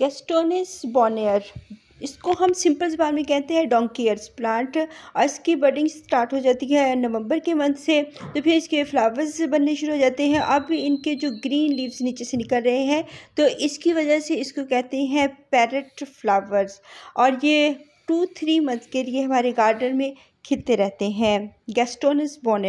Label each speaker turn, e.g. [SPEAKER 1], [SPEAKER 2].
[SPEAKER 1] गेस्टोनिस बोनेर इसको हम सिंपल जबान में कहते हैं डोंकीयर्स प्लांट और इसकी बर्डिंग स्टार्ट हो जाती है नवंबर के मंथ से तो फिर इसके फ्लावर्स बनने शुरू हो जाते हैं अब इनके जो ग्रीन लीव्स नीचे से निकल रहे हैं तो इसकी वजह से इसको कहते हैं पैरट फ्लावर्स और ये टू थ्री मंथ के लिए हमारे गार्डन में खिलते रहते हैं गेस्टोनस बोनेर